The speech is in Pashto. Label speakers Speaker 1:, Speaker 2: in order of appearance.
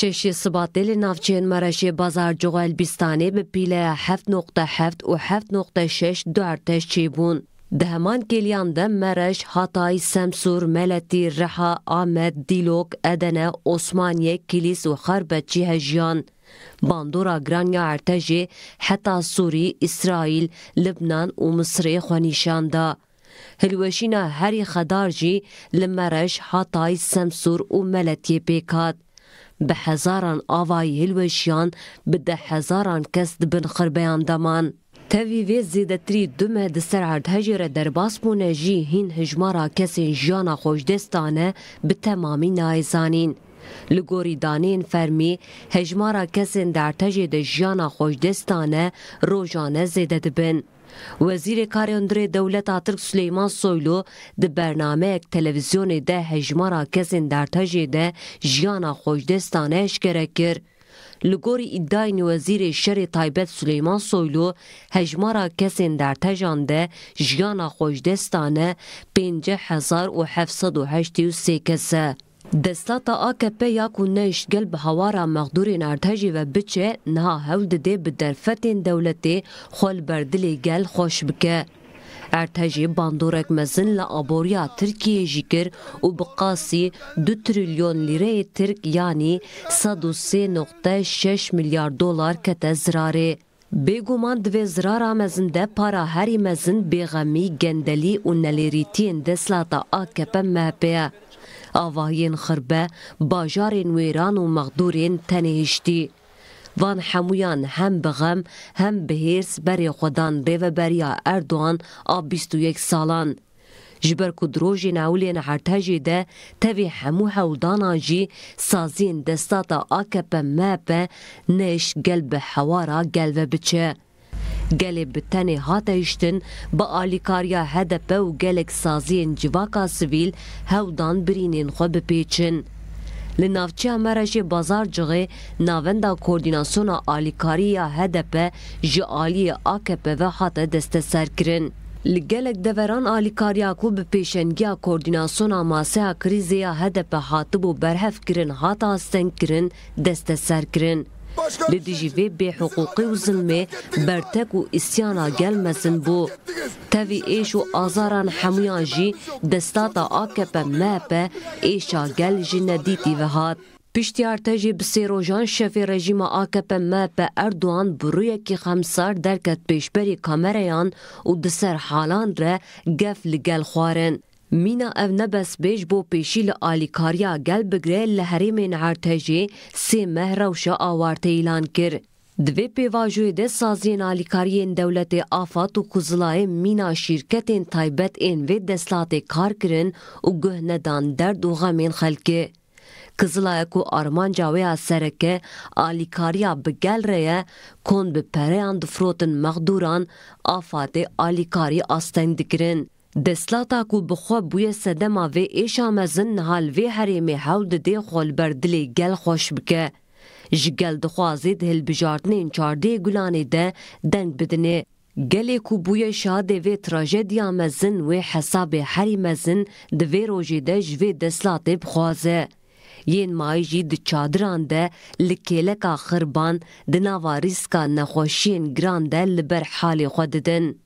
Speaker 1: شش صبات دل نافچین مرش بازار جوال بیستانی به پیله 7.7 و 7.6 دو ارتش چی بون. دهمان کلیانده مرش، هاتای، سمسور، ملتی، رحا، آمد، دیلوک، ادنه، عثمانیه، کلیس و خربچی هجیان. باندورا گرانیا ارتجی حتی سوری، اسرائیل، لبنان و مصر خونیشانده. هلوشینا هری خدارجی لمرش، هاتای، سمسور و ملتی پیکات. bi hezaran avayî hilweşiyan bi de hezaran kes dibin xirbeyan deman. Tevî vê zêdetirî dume di ser erdhejê re derbas bûne jî hîn hijmara kesên jiyana xweşdestan e bi temamî nayê zanîn. Li gorî danên fermî hejmara kesên dertejê de jiyana xwejdestane rojane zêde dibin. Wezîrê Karê Hundirê Dewleta Tirk Süleyman Soylu di bernameyek televizyonê de hejmara kesên dertejê de jiyana xwejdestane eşkere kir. Li gorî îddiayên Wezîrê Şerê Taybet Süleyman Soylu hejmara kesên dertejan de jiyana xwejdestane 5 hezar û 783 kes e. Destata AKP ya ku neşgel bi hawara mexdurên erdhejî ve biçe niha hewl dide bi derfetên dewletê xwe li ber dilê gel xweş bike. Ertejî bandorek mezin li aboriya Tirkiyê jî kir û bi qasî 2 trilyon lireyê Tirk yanî 103.6 milyar dolar kete zirarê. Bêguman divê zirara mezin de para herî mezin bêxemî gendelî û nelêrîtiyên deslata AKP MHP ye. Avayên xirbe, bajarên wêran û mexdûrên tenêhiştî. Van hemûyan hem bi xem hem bi hêrs berê xwedan rêveberiya Erdoğan a 21 salan. ji ber ku dirojên ewlên hertejê de tevê hemû hewldana jî saziyên destata AKP MHP neş gel bi hewara gelve biçe. gelê bi tenê hate îştin bi alîkariya HDP û gelek saziyên civaka sivîl hewdan birînên xwe bipêçin. Li navçeya me re jê Bazar Cixê navenda koordînasyona alîkariya HDP ji aliyê AKP ve hate desteserkirin. Li gelek deveran alîkariya ku bi pêşengiya koordînasyona maseya krîzê ya HDP hatibû berhevkirin hata stenkirin desteserkirin. لدي جي في بي حقوقي ظلمه برتك و استیانا مزن بو تاوی ایش و آزاران حمیان جی دستاتا آكبا مابا إيشا گل جی ندیتی و هات پشتیار تجی بسیروژان شفی رژیم آکپ مپ اردوان بروی که خمسار درکت پیشبری کامریان و دسر حالان را گف لگل خوارن Mîna ev nebezbêj bo pêşî li alîkariya gel bigire li herêmên Ertejê sê meh rewşa awarte îlan kir. Di vê pêvajoyê de saziyên alîkariyên dewletê Afat û Kuzilayê mîna şîrketên taybet ên vê deslatê kar kirin û guh nedan derd û xemên xelkê. Kızılay'a ku armanca veya sereke alikariya bi gelreye kon bi pereyan difrotin mağduran afate alikari asten dikirin. دسلاتا کو بخوا بوی سدما وی ایشا مزن حال وی حریم هاو ددی خول بر دلی گل خوش بکه جگل دخوازید هل بجارتنین چارده گلانی ده دنگ بدنه گلی کو بوی شاد وی تراژدیا مزن و حساب حری مزن د وی روجی ده جوی دسلات بخوازه یین مایجی د چادران ده لکیلکا خربان د ناواریس کا نخوشین گران ده لبر حال خوددن